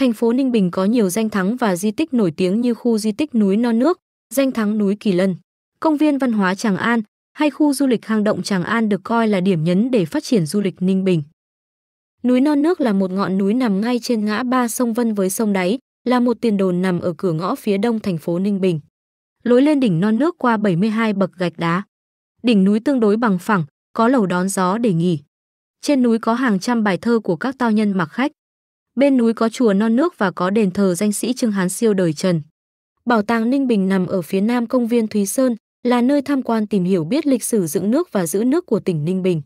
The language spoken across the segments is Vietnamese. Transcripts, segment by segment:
Thành phố Ninh Bình có nhiều danh thắng và di tích nổi tiếng như khu di tích núi Non Nước, danh thắng núi Kỳ Lân, công viên văn hóa Tràng An hay khu du lịch hang động Tràng An được coi là điểm nhấn để phát triển du lịch Ninh Bình. Núi Non Nước là một ngọn núi nằm ngay trên ngã ba sông Vân với sông đáy, là một tiền đồn nằm ở cửa ngõ phía đông thành phố Ninh Bình. Lối lên đỉnh Non Nước qua 72 bậc gạch đá. Đỉnh núi tương đối bằng phẳng, có lầu đón gió để nghỉ. Trên núi có hàng trăm bài thơ của các tao nhân mặc khách. Bên núi có chùa non nước và có đền thờ danh sĩ Trương Hán Siêu đời Trần. Bảo tàng Ninh Bình nằm ở phía nam công viên Thúy Sơn, là nơi tham quan tìm hiểu biết lịch sử dựng nước và giữ nước của tỉnh Ninh Bình.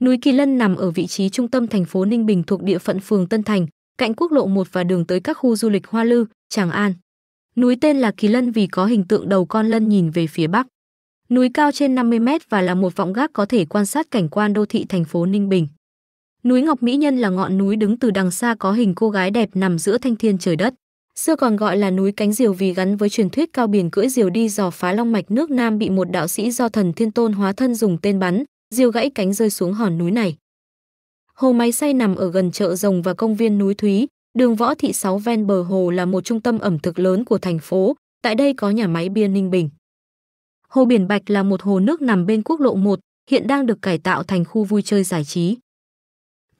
Núi Kỳ Lân nằm ở vị trí trung tâm thành phố Ninh Bình thuộc địa phận phường Tân Thành, cạnh quốc lộ 1 và đường tới các khu du lịch Hoa Lư, Tràng An. Núi tên là Kỳ Lân vì có hình tượng đầu con lân nhìn về phía bắc. Núi cao trên 50 mét và là một vọng gác có thể quan sát cảnh quan đô thị thành phố Ninh Bình. Núi Ngọc Mỹ Nhân là ngọn núi đứng từ đằng xa có hình cô gái đẹp nằm giữa thanh thiên trời đất. Xưa còn gọi là núi cánh diều vì gắn với truyền thuyết cao biển cưỡi diều đi dò phá long mạch nước Nam bị một đạo sĩ do thần thiên tôn hóa thân dùng tên bắn, diều gãy cánh rơi xuống hòn núi này. Hồ Máy Say nằm ở gần chợ rồng và công viên núi Thúy, đường võ thị sáu ven bờ hồ là một trung tâm ẩm thực lớn của thành phố, tại đây có nhà máy bia Ninh Bình. Hồ Biển Bạch là một hồ nước nằm bên quốc lộ 1, hiện đang được cải tạo thành khu vui chơi giải trí.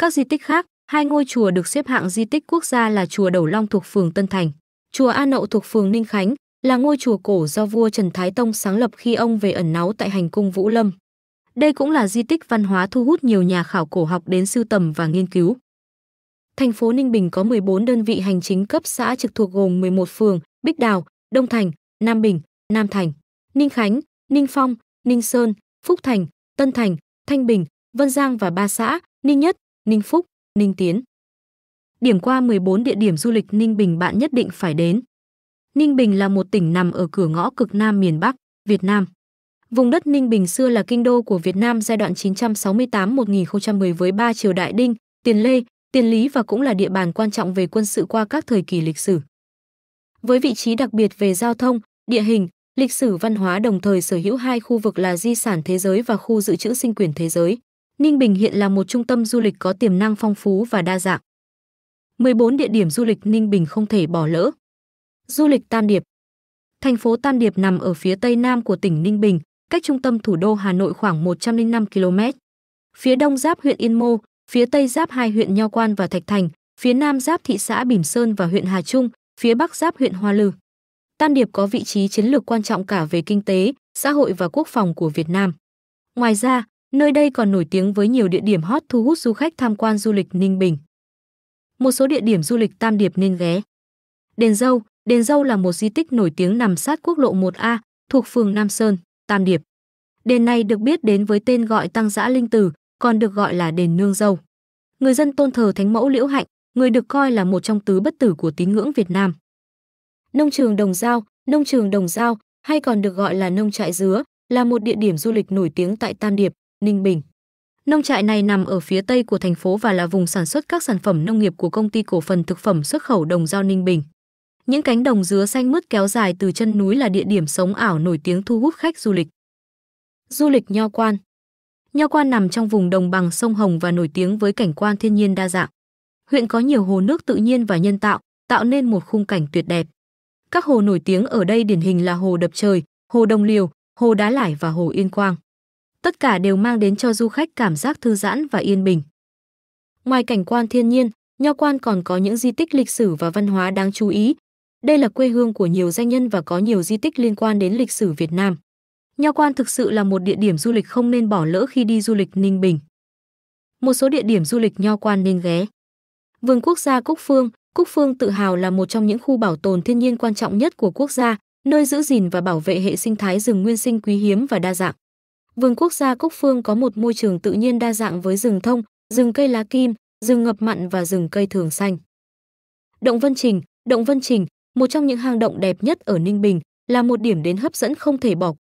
Các di tích khác, hai ngôi chùa được xếp hạng di tích quốc gia là chùa Đầu Long thuộc phường Tân Thành, chùa An Nậu thuộc phường Ninh Khánh, là ngôi chùa cổ do vua Trần Thái Tông sáng lập khi ông về ẩn náu tại hành cung Vũ Lâm. Đây cũng là di tích văn hóa thu hút nhiều nhà khảo cổ học đến sưu tầm và nghiên cứu. Thành phố Ninh Bình có 14 đơn vị hành chính cấp xã trực thuộc gồm 11 phường, Bích Đào, Đông Thành, Nam Bình, Nam Thành, Ninh Khánh, Ninh Phong, Ninh Sơn, Phúc Thành, Tân Thành, Thanh Bình, Vân Giang và ba xã, Ninh Nhất, Ninh Phúc, Ninh Tiến. Điểm qua 14 địa điểm du lịch Ninh Bình bạn nhất định phải đến. Ninh Bình là một tỉnh nằm ở cửa ngõ cực nam miền Bắc, Việt Nam. Vùng đất Ninh Bình xưa là kinh đô của Việt Nam giai đoạn 968-1010 với ba triều Đại Đinh, Tiền Lê, Tiền Lý và cũng là địa bàn quan trọng về quân sự qua các thời kỳ lịch sử. Với vị trí đặc biệt về giao thông, địa hình, lịch sử văn hóa đồng thời sở hữu hai khu vực là di sản thế giới và khu dự trữ sinh quyền thế giới. Ninh Bình hiện là một trung tâm du lịch có tiềm năng phong phú và đa dạng. 14 địa điểm du lịch Ninh Bình không thể bỏ lỡ. Du lịch Tam Điệp Thành phố Tam Điệp nằm ở phía tây nam của tỉnh Ninh Bình, cách trung tâm thủ đô Hà Nội khoảng 105 km. Phía đông giáp huyện Yên Mô, phía tây giáp hai huyện Nho Quan và Thạch Thành, phía nam giáp thị xã Bỉm Sơn và huyện Hà Trung, phía bắc giáp huyện Hoa Lư. Tam Điệp có vị trí chiến lược quan trọng cả về kinh tế, xã hội và quốc phòng của Việt Nam. Ngoài ra, Nơi đây còn nổi tiếng với nhiều địa điểm hot thu hút du khách tham quan du lịch Ninh Bình. Một số địa điểm du lịch Tam Điệp nên ghé. Đền Dâu, Đền Dâu là một di tích nổi tiếng nằm sát quốc lộ 1A, thuộc phường Nam Sơn, Tam Điệp. Đền này được biết đến với tên gọi Tăng Giã Linh Tử, còn được gọi là Đền Nương Dâu. Người dân tôn thờ Thánh Mẫu Liễu Hạnh, người được coi là một trong tứ bất tử của tín ngưỡng Việt Nam. Nông trường Đồng Giao, nông trường Đồng Giao hay còn được gọi là nông trại dứa, là một địa điểm du lịch nổi tiếng tại Tam Điệp, Ninh Bình. Nông trại này nằm ở phía tây của thành phố và là vùng sản xuất các sản phẩm nông nghiệp của công ty cổ phần thực phẩm xuất khẩu Đồng Giao Ninh Bình. Những cánh đồng dứa xanh mướt kéo dài từ chân núi là địa điểm sống ảo nổi tiếng thu hút khách du lịch. Du lịch Nho Quan Nho Quan nằm trong vùng đồng bằng sông Hồng và nổi tiếng với cảnh quan thiên nhiên đa dạng. Huyện có nhiều hồ nước tự nhiên và nhân tạo, tạo nên một khung cảnh tuyệt đẹp. Các hồ nổi tiếng ở đây điển hình là hồ Đập Trời, hồ Đông Liều, hồ Đá Lải và hồ Yên Quang tất cả đều mang đến cho du khách cảm giác thư giãn và yên bình. Ngoài cảnh quan thiên nhiên, Nho Quan còn có những di tích lịch sử và văn hóa đáng chú ý. Đây là quê hương của nhiều danh nhân và có nhiều di tích liên quan đến lịch sử Việt Nam. Nho Quan thực sự là một địa điểm du lịch không nên bỏ lỡ khi đi du lịch Ninh Bình. Một số địa điểm du lịch Nho Quan nên ghé. Vườn quốc gia Cúc Phương, Cúc Phương tự hào là một trong những khu bảo tồn thiên nhiên quan trọng nhất của quốc gia, nơi giữ gìn và bảo vệ hệ sinh thái rừng nguyên sinh quý hiếm và đa dạng. Vườn quốc gia Cúc Phương có một môi trường tự nhiên đa dạng với rừng thông, rừng cây lá kim, rừng ngập mặn và rừng cây thường xanh. Động Vân Trình, Động Vân Trình, một trong những hang động đẹp nhất ở Ninh Bình, là một điểm đến hấp dẫn không thể bỏ